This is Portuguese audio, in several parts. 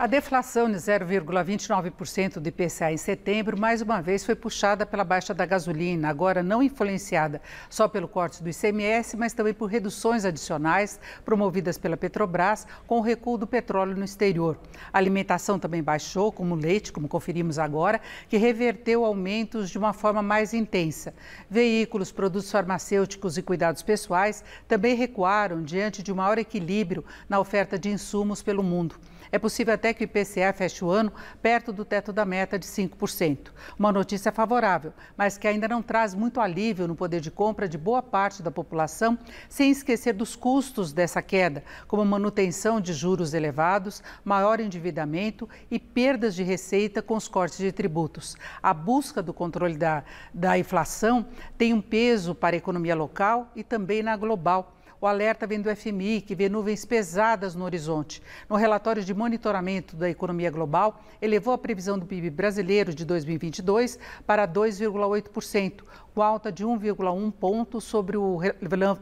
A deflação de 0,29% do IPCA em setembro, mais uma vez, foi puxada pela baixa da gasolina, agora não influenciada só pelo corte do ICMS, mas também por reduções adicionais promovidas pela Petrobras com o recuo do petróleo no exterior. A alimentação também baixou, como o leite, como conferimos agora, que reverteu aumentos de uma forma mais intensa. Veículos, produtos farmacêuticos e cuidados pessoais também recuaram diante de um maior equilíbrio na oferta de insumos pelo mundo. É possível até até que o IPCA feche o ano perto do teto da meta de 5%. Uma notícia favorável, mas que ainda não traz muito alívio no poder de compra de boa parte da população, sem esquecer dos custos dessa queda, como manutenção de juros elevados, maior endividamento e perdas de receita com os cortes de tributos. A busca do controle da, da inflação tem um peso para a economia local e também na global. O alerta vem do FMI, que vê nuvens pesadas no horizonte. No relatório de monitoramento da economia global, elevou a previsão do PIB brasileiro de 2022 para 2,8%, com alta de 1,1 ponto sobre o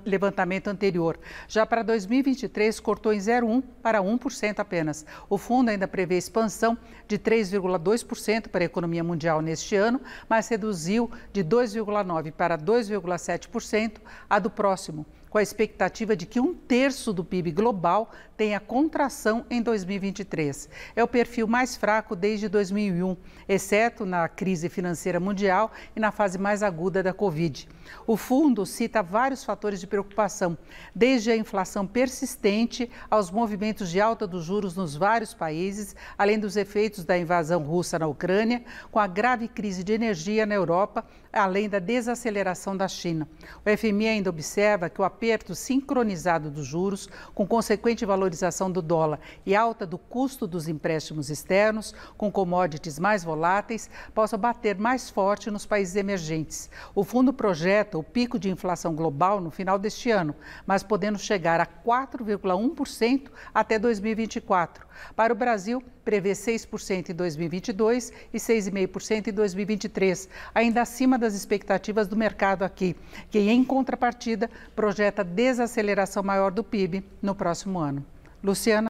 levantamento anterior. Já para 2023, cortou em 0,1 para 1% apenas. O fundo ainda prevê expansão de 3,2% para a economia mundial neste ano, mas reduziu de 2,9% para 2,7% a do próximo com a expectativa de que um terço do PIB global tenha contração em 2023. É o perfil mais fraco desde 2001, exceto na crise financeira mundial e na fase mais aguda da Covid. O fundo cita vários fatores de preocupação, desde a inflação persistente aos movimentos de alta dos juros nos vários países, além dos efeitos da invasão russa na Ucrânia, com a grave crise de energia na Europa, além da desaceleração da China. O FMI ainda observa que o aperto sincronizado dos juros, com consequente valorização do dólar e alta do custo dos empréstimos externos, com commodities mais voláteis, possa bater mais forte nos países emergentes. O fundo projeta o pico de inflação global no final deste ano, mas podendo chegar a 4,1% até 2024. Para o Brasil, prevê 6% em 2022 e 6,5% em 2023, ainda acima das expectativas do mercado aqui, que em contrapartida projeta projeta desaceleração maior do PIB no próximo ano. Luciana.